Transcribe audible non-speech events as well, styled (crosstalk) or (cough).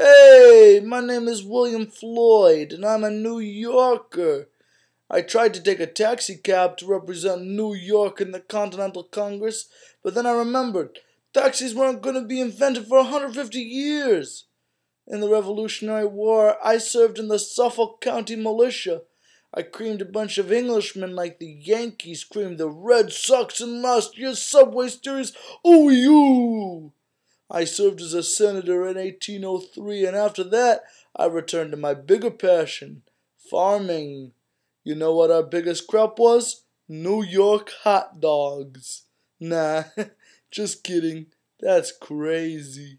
Hey, my name is William Floyd, and I'm a New Yorker. I tried to take a taxi cab to represent New York in the Continental Congress, but then I remembered taxis weren't going to be invented for 150 years. In the Revolutionary War, I served in the Suffolk County Militia. I creamed a bunch of Englishmen like the Yankees creamed the Red Sox in last year's Subway Series. Ooh, you! I served as a senator in 1803, and after that, I returned to my bigger passion farming. You know what our biggest crop was? New York hot dogs. Nah, (laughs) just kidding. That's crazy.